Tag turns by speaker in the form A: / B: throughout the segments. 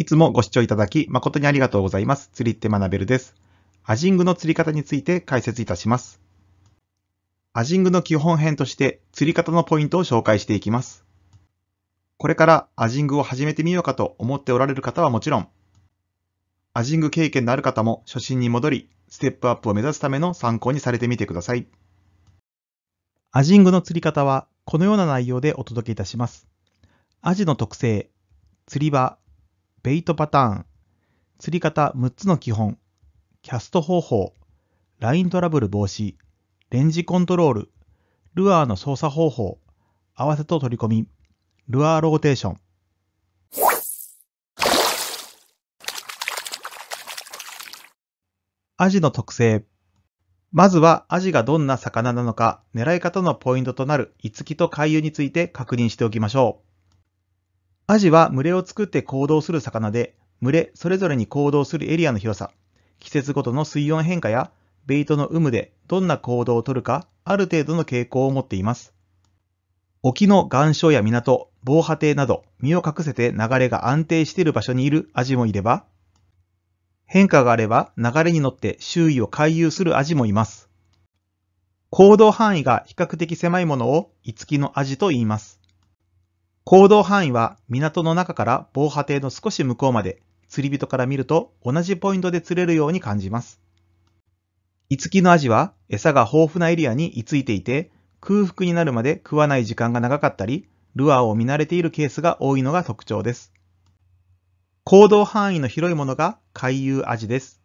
A: いつもご視聴いただき誠にありがとうございます。釣りって学べるです。アジングの釣り方について解説いたします。アジングの基本編として釣り方のポイントを紹介していきます。これからアジングを始めてみようかと思っておられる方はもちろん、アジング経験のある方も初心に戻り、ステップアップを目指すための参考にされてみてください。アジングの釣り方はこのような内容でお届けいたします。アジの特性、釣り場、ベイトパターン、釣り方6つの基本、キャスト方法、ライントラブル防止、レンジコントロール、ルアーの操作方法、合わせと取り込み、ルアーローテーション。アジの特性。まずはアジがどんな魚なのか、狙い方のポイントとなる5つきと回遊について確認しておきましょう。アジは群れを作って行動する魚で、群れそれぞれに行動するエリアの広さ、季節ごとの水温変化やベイトの有無でどんな行動をとるか、ある程度の傾向を持っています。沖の岩礁や港、防波堤など、身を隠せて流れが安定している場所にいるアジもいれば、変化があれば流れに乗って周囲を回遊するアジもいます。行動範囲が比較的狭いものを、いつのアジと言います。行動範囲は港の中から防波堤の少し向こうまで釣り人から見ると同じポイントで釣れるように感じます。イツキのアジは餌が豊富なエリアに居ついていて空腹になるまで食わない時間が長かったり、ルアーを見慣れているケースが多いのが特徴です。行動範囲の広いものが海遊アジです。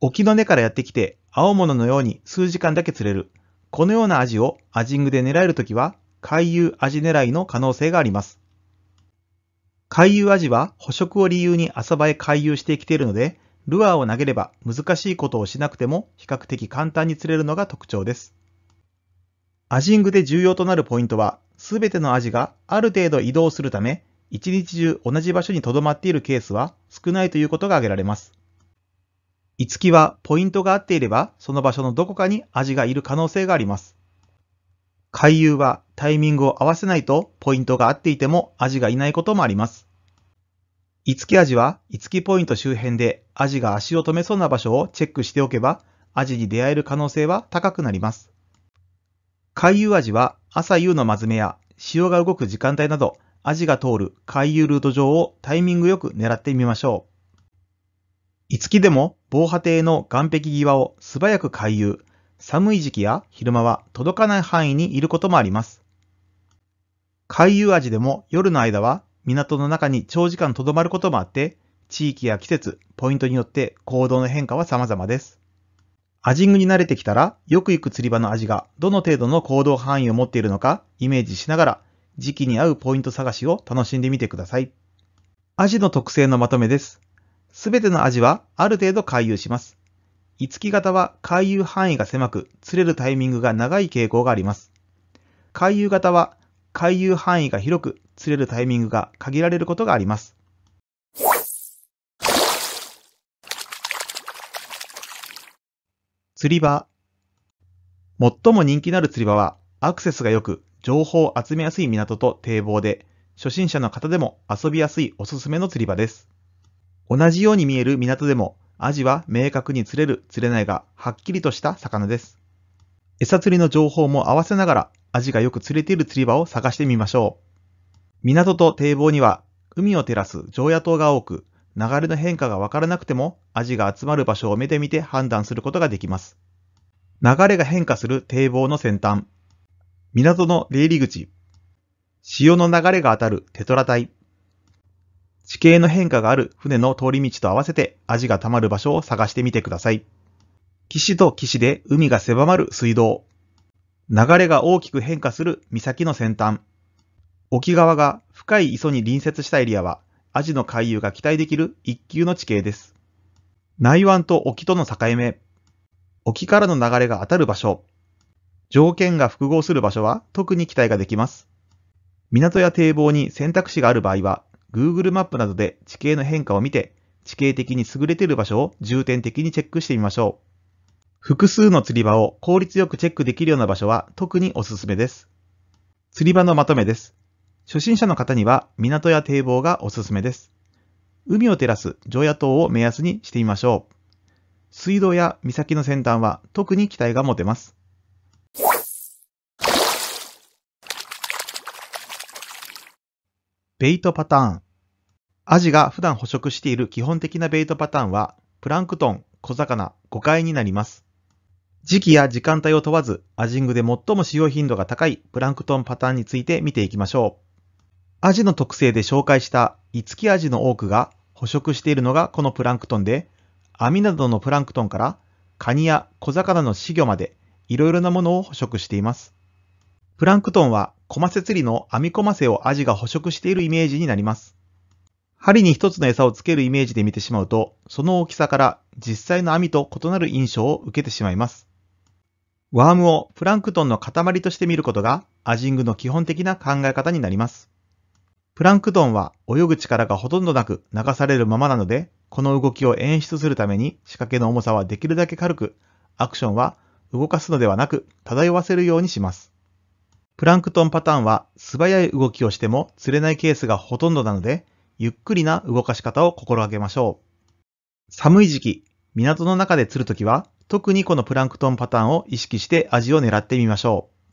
A: 沖の根からやってきて青物のように数時間だけ釣れる。このようなアジをアジングで狙えるときは回遊味狙いの可能性があります。回遊味は捕食を理由に浅場へ回遊してきているので、ルアーを投げれば難しいことをしなくても比較的簡単に釣れるのが特徴です。アジングで重要となるポイントは、すべてのアジがある程度移動するため、一日中同じ場所に留まっているケースは少ないということが挙げられます。いつきはポイントが合っていれば、その場所のどこかにアジがいる可能性があります。回遊はタイミングを合わせないとポイントが合っていてもアジがいないこともあります。いつきは、いつきポイント周辺でアジが足を止めそうな場所をチェックしておけば、アジに出会える可能性は高くなります。海遊味は、朝夕のまずめや潮が動く時間帯など、アジが通る海遊ルート上をタイミングよく狙ってみましょう。いつきでも防波堤の岸壁際を素早く回遊、寒い時期や昼間は届かない範囲にいることもあります。海遊味でも夜の間は港の中に長時間留まることもあって、地域や季節、ポイントによって行動の変化は様々です。アジングに慣れてきたら、よく行く釣り場の味がどの程度の行動範囲を持っているのかイメージしながら、時期に合うポイント探しを楽しんでみてください。アジの特性のまとめです。すべてのアジはある程度回遊します。五木型は回遊範囲が狭く、釣れるタイミングが長い傾向があります。回遊型は回遊範囲が広く、釣れるタイミングが限られることがあります。釣り場最も人気のある釣り場は、アクセスが良く、情報を集めやすい港と堤防で、初心者の方でも遊びやすいおすすめの釣り場です。同じように見える港でも、アジは明確に釣れる、釣れないがはっきりとした魚です。餌釣りの情報も合わせながらアジがよく釣れている釣り場を探してみましょう。港と堤防には海を照らす常夜灯が多く、流れの変化がわからなくてもアジが集まる場所を目で見て判断することができます。流れが変化する堤防の先端。港の出入り口。潮の流れが当たるテトラ体。地形の変化がある船の通り道と合わせてアジが溜まる場所を探してみてください。岸と岸で海が狭まる水道。流れが大きく変化する岬の先端。沖側が深い磯に隣接したエリアは、アジの回遊が期待できる一級の地形です。内湾と沖との境目。沖からの流れが当たる場所。条件が複合する場所は特に期待ができます。港や堤防に選択肢がある場合は、Google マップなどで地形の変化を見て、地形的に優れている場所を重点的にチェックしてみましょう。複数の釣り場を効率よくチェックできるような場所は特におすすめです。釣り場のまとめです。初心者の方には港や堤防がおすすめです。海を照らす常夜灯を目安にしてみましょう。水道や岬の先端は特に期待が持てます。ベイトパターン。アジが普段捕食している基本的なベイトパターンは、プランクトン、小魚、5回になります。時期や時間帯を問わず、アジングで最も使用頻度が高いプランクトンパターンについて見ていきましょう。アジの特性で紹介した五木アジの多くが捕食しているのがこのプランクトンで、網などのプランクトンからカニや小魚の稚魚までいろいろなものを捕食しています。プランクトンはコマセ釣りの網コマセをアジが捕食しているイメージになります。針に一つの餌をつけるイメージで見てしまうと、その大きさから実際の網と異なる印象を受けてしまいます。ワームをプランクトンの塊として見ることがアジングの基本的な考え方になります。プランクトンは泳ぐ力がほとんどなく流されるままなので、この動きを演出するために仕掛けの重さはできるだけ軽く、アクションは動かすのではなく漂わせるようにします。プランクトンパターンは素早い動きをしても釣れないケースがほとんどなので、ゆっくりな動かし方を心がけましょう。寒い時期、港の中で釣るときは特にこのプランクトンパターンを意識して味を狙ってみましょう。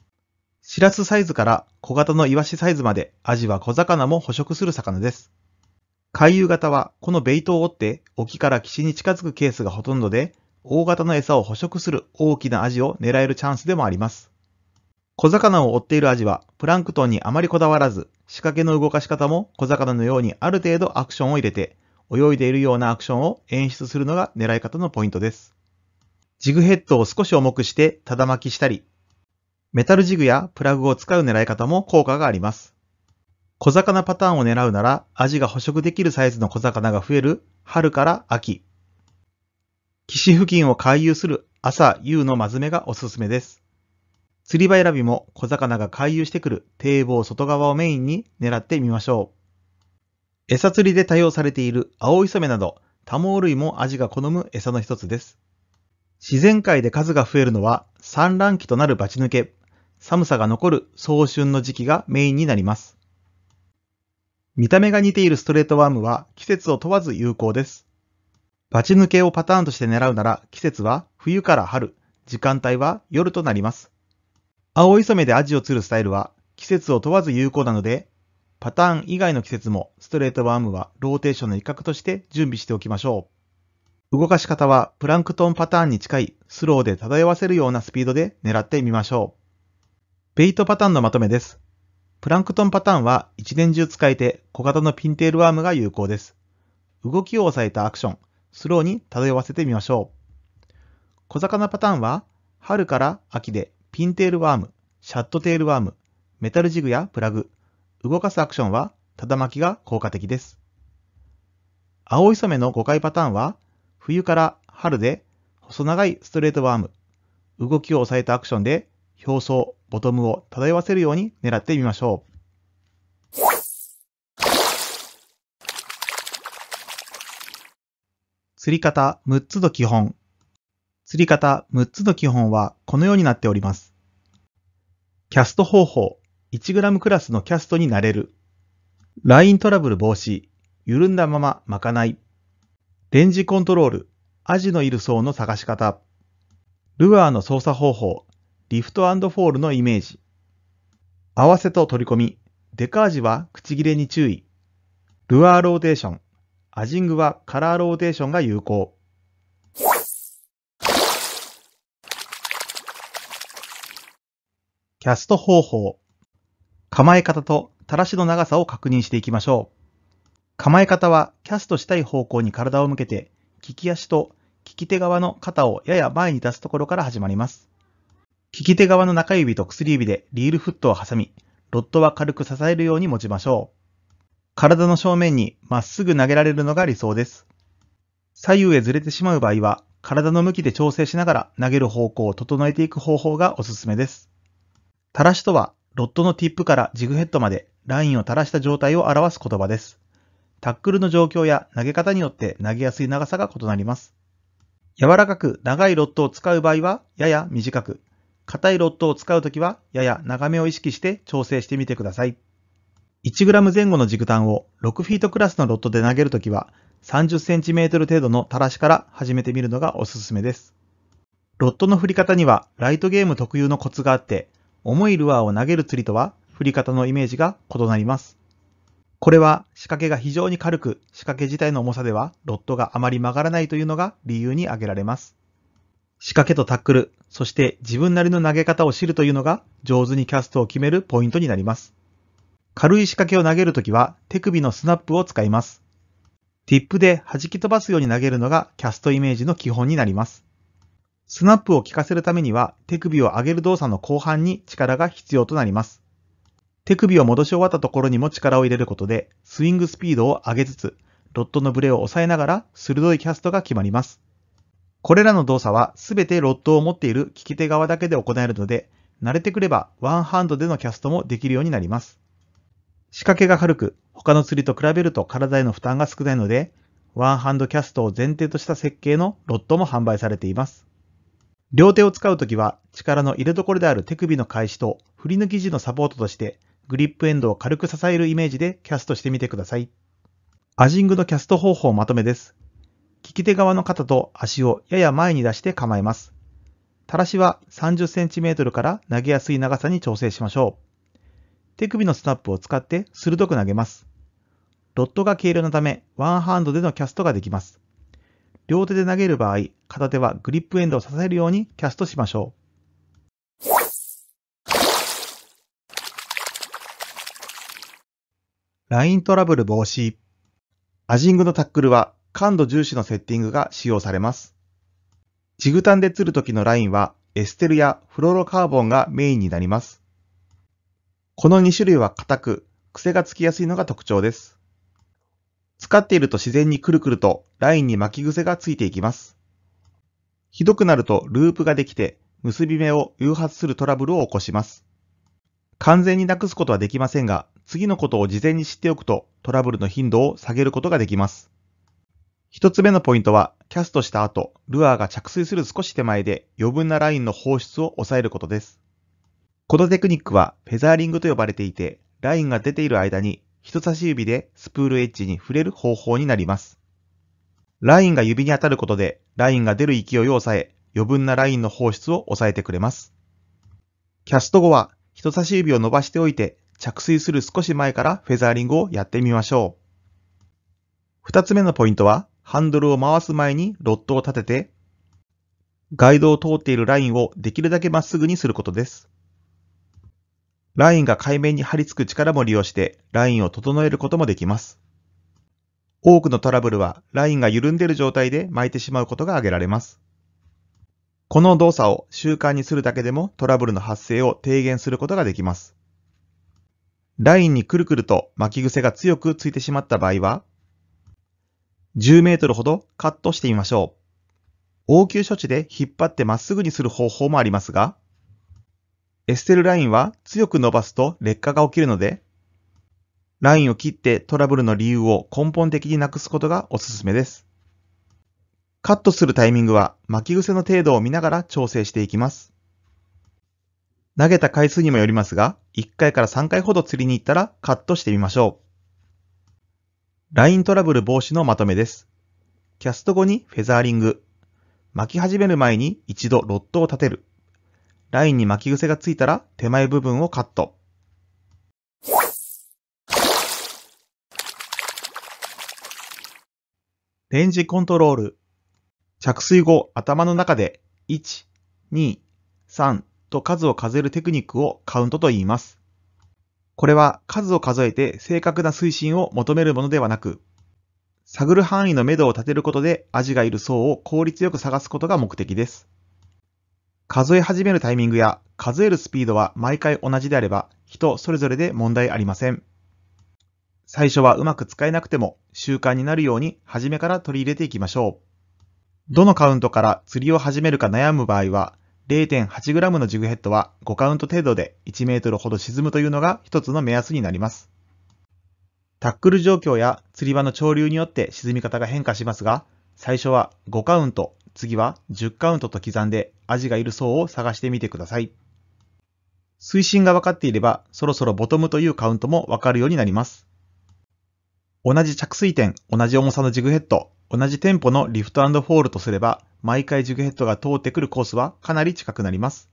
A: シラスサイズから小型のイワシサイズまで味は小魚も捕食する魚です。回遊型はこのベイトを追って沖から岸に近づくケースがほとんどで、大型の餌を捕食する大きな味を狙えるチャンスでもあります。小魚を追っている味はプランクトンにあまりこだわらず、仕掛けの動かし方も小魚のようにある程度アクションを入れて、泳いでいるようなアクションを演出するのが狙い方のポイントです。ジグヘッドを少し重くしてただ巻きしたり、メタルジグやプラグを使う狙い方も効果があります。小魚パターンを狙うなら、味が捕食できるサイズの小魚が増える春から秋。岸付近を回遊する朝夕のまずめがおすすめです。釣り場選びも小魚が回遊してくる堤防外側をメインに狙ってみましょう。餌釣りで多用されている青い染めなど多毛類も味が好む餌の一つです。自然界で数が増えるのは産卵期となるバチ抜け、寒さが残る早春の時期がメインになります。見た目が似ているストレートワームは季節を問わず有効です。バチ抜けをパターンとして狙うなら季節は冬から春、時間帯は夜となります。青い染めでアジを釣るスタイルは季節を問わず有効なので、パターン以外の季節もストレートワームはローテーションの一角として準備しておきましょう。動かし方はプランクトンパターンに近いスローで漂わせるようなスピードで狙ってみましょう。ベイトパターンのまとめです。プランクトンパターンは一年中使えて小型のピンテールワームが有効です。動きを抑えたアクション、スローに漂わせてみましょう。小魚パターンは春から秋でピンテールワーム、シャットテールワーム、メタルジグやプラグ、動かすアクションはただ巻きが効果的です。青い染めの5回パターンは冬から春で細長いストレートワーム、動きを抑えたアクションで表層、ボトムを漂わせるように狙ってみましょう。釣り方6つの基本。釣り方6つの基本はこのようになっております。キャスト方法。1g クラスのキャストになれる。ライントラブル防止。緩んだまま巻かない。レンジコントロール、アジのいる層の探し方、ルアーの操作方法、リフトフォールのイメージ、合わせと取り込み、デカージは口切れに注意、ルアーローテーション、アジングはカラーローテーションが有効。キャスト方法、構え方と垂らしの長さを確認していきましょう。構え方はキャストしたい方向に体を向けて、利き足と利き手側の肩をやや前に出すところから始まります。利き手側の中指と薬指でリールフットを挟み、ロッドは軽く支えるように持ちましょう。体の正面にまっすぐ投げられるのが理想です。左右へずれてしまう場合は、体の向きで調整しながら投げる方向を整えていく方法がおすすめです。垂らしとは、ロッドのティップからジグヘッドまでラインを垂らした状態を表す言葉です。タックルの状況や投げ方によって投げやすい長さが異なります。柔らかく長いロットを使う場合はやや短く、硬いロットを使うときはやや長めを意識して調整してみてください。1g 前後の軸端を6フィートクラスのロットで投げるときは 30cm 程度の垂らしから始めてみるのがおすすめです。ロットの振り方にはライトゲーム特有のコツがあって、重いルアーを投げる釣りとは振り方のイメージが異なります。これは仕掛けが非常に軽く、仕掛け自体の重さではロットがあまり曲がらないというのが理由に挙げられます。仕掛けとタックル、そして自分なりの投げ方を知るというのが上手にキャストを決めるポイントになります。軽い仕掛けを投げるときは手首のスナップを使います。ティップで弾き飛ばすように投げるのがキャストイメージの基本になります。スナップを効かせるためには手首を上げる動作の後半に力が必要となります。手首を戻し終わったところにも力を入れることで、スイングスピードを上げつつ、ロッドのブレを抑えながら鋭いキャストが決まります。これらの動作は全てロッドを持っている利き手側だけで行えるので、慣れてくればワンハンドでのキャストもできるようになります。仕掛けが軽く、他の釣りと比べると体への負担が少ないので、ワンハンドキャストを前提とした設計のロッドも販売されています。両手を使うときは、力の入れどころである手首の返しと振り抜き時のサポートとして、グリップエンドを軽く支えるイメージでキャストしてみてください。アジングのキャスト方法まとめです。利き手側の肩と足をやや前に出して構えます。垂らしは 30cm から投げやすい長さに調整しましょう。手首のスナップを使って鋭く投げます。ロットが軽量なため、ワンハンドでのキャストができます。両手で投げる場合、片手はグリップエンドを支えるようにキャストしましょう。ライントラブル防止。アジングのタックルは感度重視のセッティングが使用されます。ジグタンで釣る時のラインはエステルやフロロカーボンがメインになります。この2種類は硬く、癖がつきやすいのが特徴です。使っていると自然にくるくるとラインに巻き癖がついていきます。ひどくなるとループができて結び目を誘発するトラブルを起こします。完全になくすことはできませんが、次のことを事前に知っておくとトラブルの頻度を下げることができます。一つ目のポイントは、キャストした後、ルアーが着水する少し手前で余分なラインの放出を抑えることです。このテクニックはフェザーリングと呼ばれていて、ラインが出ている間に人差し指でスプールエッジに触れる方法になります。ラインが指に当たることで、ラインが出る勢いを抑え、余分なラインの放出を抑えてくれます。キャスト後は人差し指を伸ばしておいて着水する少し前からフェザーリングをやってみましょう。二つ目のポイントは、ハンドルを回す前にロットを立てて、ガイドを通っているラインをできるだけまっすぐにすることです。ラインが海面に張り付く力も利用して、ラインを整えることもできます。多くのトラブルは、ラインが緩んでいる状態で巻いてしまうことが挙げられます。この動作を習慣にするだけでもトラブルの発生を低減することができます。ラインにくるくると巻き癖が強くついてしまった場合は、10メートルほどカットしてみましょう。応急処置で引っ張ってまっすぐにする方法もありますが、エステルラインは強く伸ばすと劣化が起きるので、ラインを切ってトラブルの理由を根本的になくすことがおすすめです。カットするタイミングは巻き癖の程度を見ながら調整していきます。投げた回数にもよりますが、1回から3回ほど釣りに行ったらカットしてみましょう。ライントラブル防止のまとめです。キャスト後にフェザーリング。巻き始める前に一度ロットを立てる。ラインに巻き癖がついたら手前部分をカット。レンジコントロール。着水後、頭の中で、1、2、3、と数を数えるテクニックをカウントと言います。これは数を数えて正確な推進を求めるものではなく、探る範囲の目処を立てることでアジがいる層を効率よく探すことが目的です。数え始めるタイミングや数えるスピードは毎回同じであれば人それぞれで問題ありません。最初はうまく使えなくても習慣になるように初めから取り入れていきましょう。どのカウントから釣りを始めるか悩む場合は 0.8g のジグヘッドは5カウント程度で1 m ほど沈むというのが一つの目安になります。タックル状況や釣り場の潮流によって沈み方が変化しますが、最初は5カウント、次は10カウントと刻んでアジがいる層を探してみてください。水深が分かっていれば、そろそろボトムというカウントも分かるようになります。同じ着水点、同じ重さのジグヘッド、同じ店舗のリフトフォールとすれば、毎回ジグヘッドが通ってくるコースはかなり近くなります。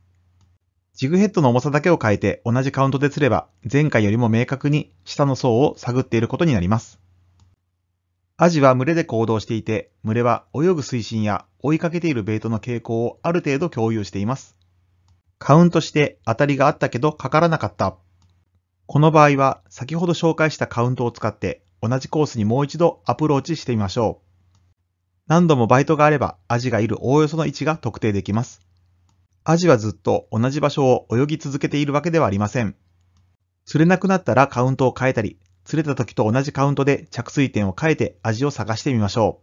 A: ジグヘッドの重さだけを変えて同じカウントで釣れば、前回よりも明確に下の層を探っていることになります。アジは群れで行動していて、群れは泳ぐ水深や追いかけているベイトの傾向をある程度共有しています。カウントして当たりがあったけどかからなかった。この場合は先ほど紹介したカウントを使って同じコースにもう一度アプローチしてみましょう。何度もバイトがあればアジがいるおおよその位置が特定できます。アジはずっと同じ場所を泳ぎ続けているわけではありません。釣れなくなったらカウントを変えたり、釣れた時と同じカウントで着水点を変えてアジを探してみましょ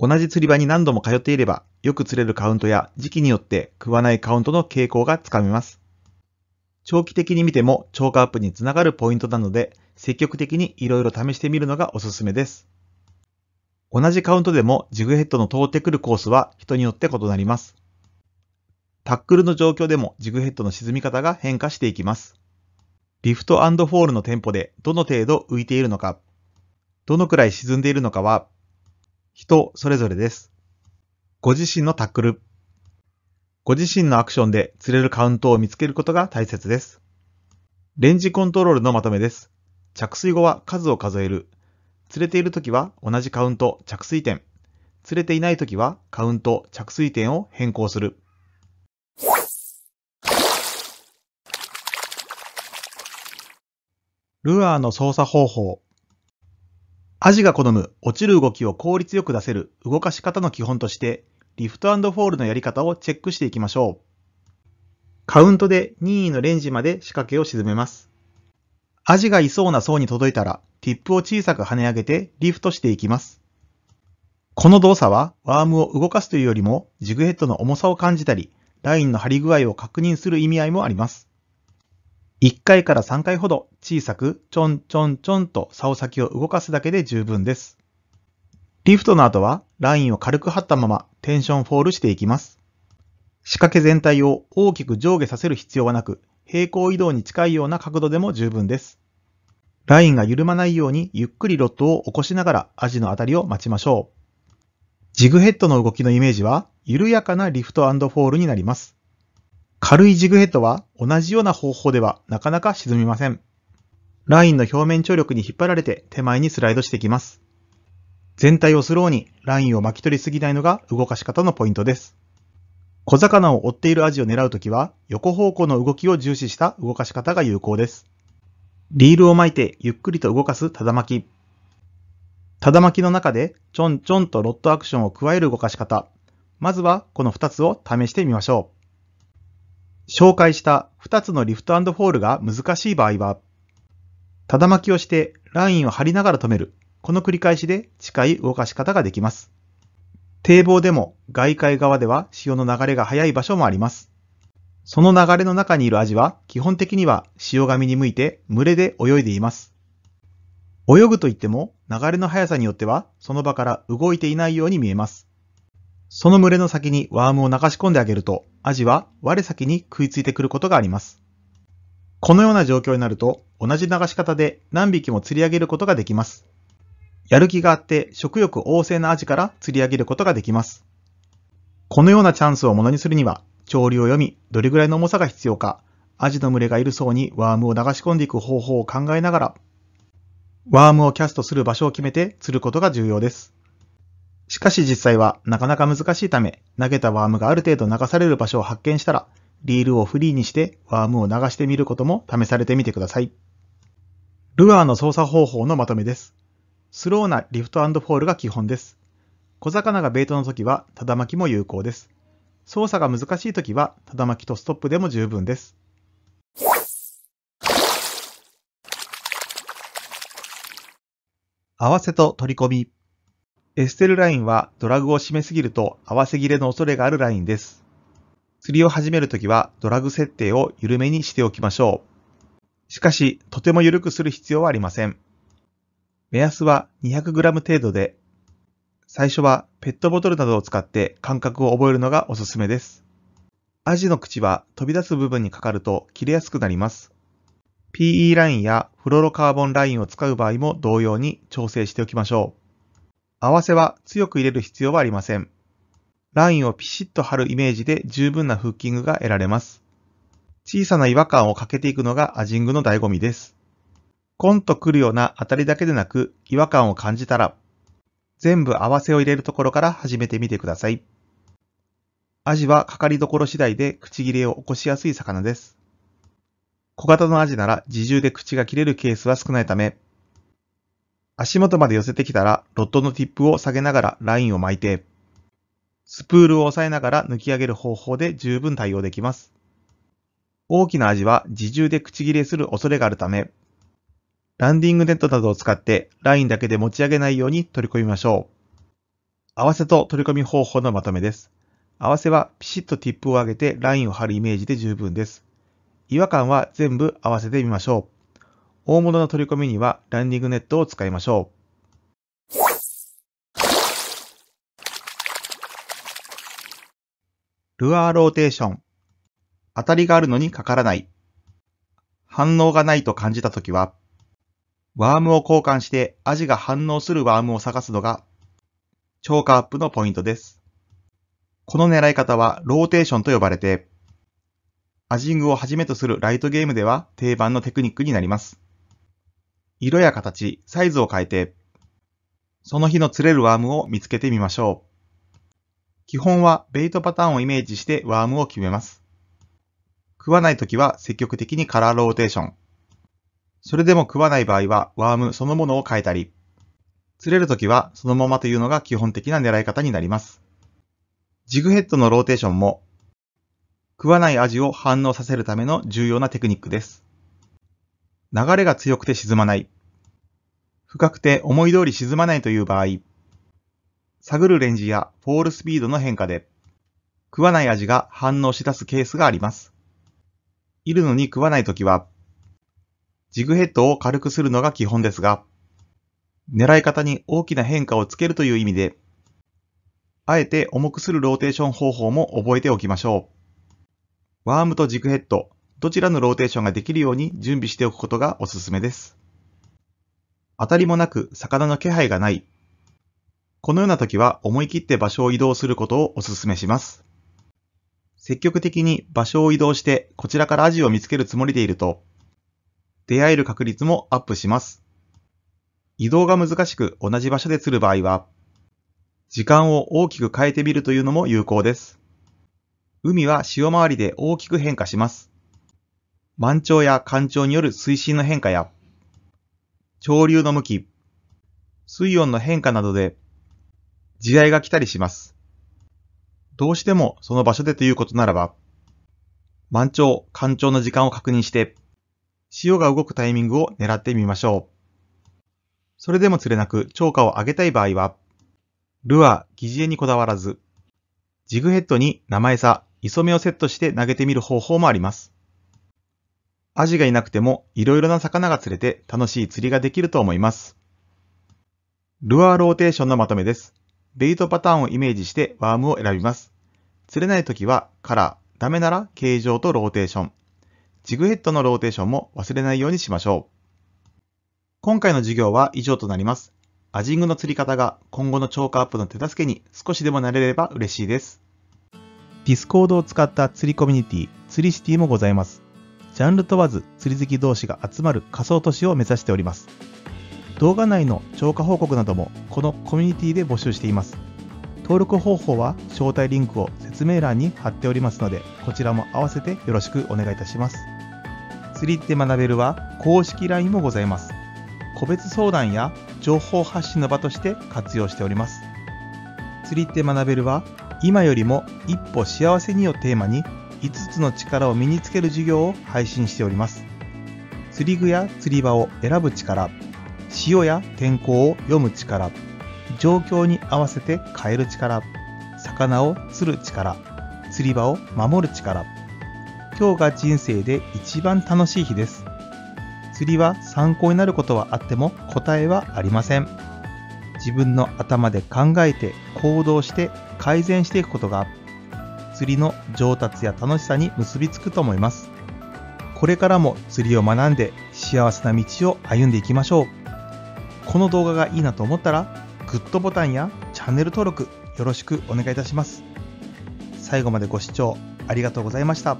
A: う。同じ釣り場に何度も通っていれば、よく釣れるカウントや時期によって食わないカウントの傾向がつかめます。長期的に見ても超過アップにつながるポイントなので、積極的にいろいろ試してみるのがおすすめです。同じカウントでもジグヘッドの通ってくるコースは人によって異なります。タックルの状況でもジグヘッドの沈み方が変化していきます。リフトフォールのテンポでどの程度浮いているのか、どのくらい沈んでいるのかは、人それぞれです。ご自身のタックル、ご自身のアクションで釣れるカウントを見つけることが大切です。レンジコントロールのまとめです。着水後は数を数える、釣れている時は同じカウント着水点。釣れていない時はカウント着水点を変更する。ルアーの操作方法。アジが好む落ちる動きを効率よく出せる動かし方の基本として、リフトフォールのやり方をチェックしていきましょう。カウントで任意のレンジまで仕掛けを沈めます。アジがいそうな層に届いたら、ティップを小さく跳ね上げてリフトしていきます。この動作は、ワームを動かすというよりも、ジグヘッドの重さを感じたり、ラインの張り具合を確認する意味合いもあります。1回から3回ほど小さくちょんちょんちょんと竿先を動かすだけで十分です。リフトの後はラインを軽く張ったままテンションフォールしていきます。仕掛け全体を大きく上下させる必要はなく、平行移動に近いような角度でも十分です。ラインが緩まないようにゆっくりロットを起こしながらアジの当たりを待ちましょう。ジグヘッドの動きのイメージは緩やかなリフトフォールになります。軽いジグヘッドは同じような方法ではなかなか沈みません。ラインの表面張力に引っ張られて手前にスライドしてきます。全体をスローにラインを巻き取りすぎないのが動かし方のポイントです。小魚を追っているアジを狙うときは横方向の動きを重視した動かし方が有効です。リールを巻いてゆっくりと動かすただ巻き。ただ巻きの中でちょんちょんとロットアクションを加える動かし方。まずはこの2つを試してみましょう。紹介した2つのリフトフォールが難しい場合は、ただ巻きをしてラインを張りながら止める。この繰り返しで近い動かし方ができます。堤防でも外界側では潮の流れが速い場所もあります。その流れの中にいるアジは基本的には潮がに向いて群れで泳いでいます。泳ぐといっても流れの速さによってはその場から動いていないように見えます。その群れの先にワームを流し込んであげるとアジは我先に食いついてくることがあります。このような状況になると同じ流し方で何匹も釣り上げることができます。やる気があって食欲旺盛なアジから釣り上げることができます。このようなチャンスをものにするには潮流を読み、どれぐらいの重さが必要か、アジの群れがいる層にワームを流し込んでいく方法を考えながら、ワームをキャストする場所を決めて釣ることが重要です。しかし実際はなかなか難しいため、投げたワームがある程度流される場所を発見したら、リールをフリーにしてワームを流してみることも試されてみてください。ルアーの操作方法のまとめです。スローなリフトフォールが基本です。小魚がベイトの時は、ただ巻きも有効です。操作が難しいときは、ただ巻きとストップでも十分です。合わせと取り込み。エステルラインはドラグを締めすぎると合わせ切れの恐れがあるラインです。釣りを始めるときはドラグ設定を緩めにしておきましょう。しかし、とても緩くする必要はありません。目安は 200g 程度で最初はペットボトルなどを使って感覚を覚えるのがおすすめです。アジの口は飛び出す部分にかかると切れやすくなります。PE ラインやフロロカーボンラインを使う場合も同様に調整しておきましょう。合わせは強く入れる必要はありません。ラインをピシッと張るイメージで十分なフッキングが得られます。小さな違和感をかけていくのがアジングの醍醐味です。コンと来るような当たりだけでなく違和感を感じたら全部合わせを入れるところから始めてみてください。アジはかかりどころ次第で口切れを起こしやすい魚です。小型のアジなら自重で口が切れるケースは少ないため、足元まで寄せてきたらロッドのティップを下げながらラインを巻いて、スプールを押さえながら抜き上げる方法で十分対応できます。大きなアジは自重で口切れする恐れがあるため、ランディングネットなどを使ってラインだけで持ち上げないように取り込みましょう。合わせと取り込み方法のまとめです。合わせはピシッとティップを上げてラインを張るイメージで十分です。違和感は全部合わせてみましょう。大物の取り込みにはランディングネットを使いましょう。ルアーローテーション。当たりがあるのにかからない。反応がないと感じたときは、ワームを交換してアジが反応するワームを探すのが、超カアップのポイントです。この狙い方はローテーションと呼ばれて、アジングをはじめとするライトゲームでは定番のテクニックになります。色や形、サイズを変えて、その日の釣れるワームを見つけてみましょう。基本はベイトパターンをイメージしてワームを決めます。食わないときは積極的にカラーローテーション。それでも食わない場合は、ワームそのものを変えたり、釣れるときはそのままというのが基本的な狙い方になります。ジグヘッドのローテーションも、食わない味を反応させるための重要なテクニックです。流れが強くて沈まない。深くて思い通り沈まないという場合、探るレンジやフォールスピードの変化で、食わない味が反応し出すケースがあります。いるのに食わないときは、ジグヘッドを軽くするのが基本ですが、狙い方に大きな変化をつけるという意味で、あえて重くするローテーション方法も覚えておきましょう。ワームとジグヘッド、どちらのローテーションができるように準備しておくことがおすすめです。当たりもなく魚の気配がない。このような時は思い切って場所を移動することをお勧めします。積極的に場所を移動してこちらからアジを見つけるつもりでいると、出会える確率もアップします。移動が難しく同じ場所で釣る場合は、時間を大きく変えてみるというのも有効です。海は潮回りで大きく変化します。満潮や干潮による水深の変化や、潮流の向き、水温の変化などで、時代が来たりします。どうしてもその場所でということならば、満潮、干潮の時間を確認して、潮が動くタイミングを狙ってみましょう。それでも釣れなく釣果を上げたい場合は、ルアー、疑似餌にこだわらず、ジグヘッドに生餌、磯目をセットして投げてみる方法もあります。アジがいなくてもいろいろな魚が釣れて楽しい釣りができると思います。ルアーローテーションのまとめです。ベイトパターンをイメージしてワームを選びます。釣れない時はカラー、ダメなら形状とローテーション。ジグヘッドのローテーションも忘れないようにしましょう。今回の授業は以上となります。アジングの釣り方が今後の超過アップの手助けに少しでもなれれば嬉しいです。Discord を使った釣りコミュニティ、釣りシティもございます。ジャンル問わず釣り好き同士が集まる仮想都市を目指しております。動画内の超過報告などもこのコミュニティで募集しています。登録方法は招待リンクを説明欄に貼っておりますので、こちらも併せてよろしくお願いいたします。釣りって学べるは公式 LINE もございます。個別相談や情報発信の場として活用しております。釣りって学べるは今よりも一歩幸せにをテーマに5つの力を身につける授業を配信しております。釣り具や釣り場を選ぶ力、潮や天候を読む力、状況に合わせて変える力、魚を釣る力、釣り場を守る力、今日が人生で一番楽しい日です。釣りは参考になることはあっても答えはありません。自分の頭で考えて行動して改善していくことが釣りの上達や楽しさに結びつくと思います。これからも釣りを学んで幸せな道を歩んでいきましょう。この動画がいいなと思ったらグッドボタンやチャンネル登録よろしくお願いいたします。最後までご視聴ありがとうございました。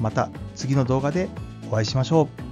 A: また次の動画でお会いしましょう。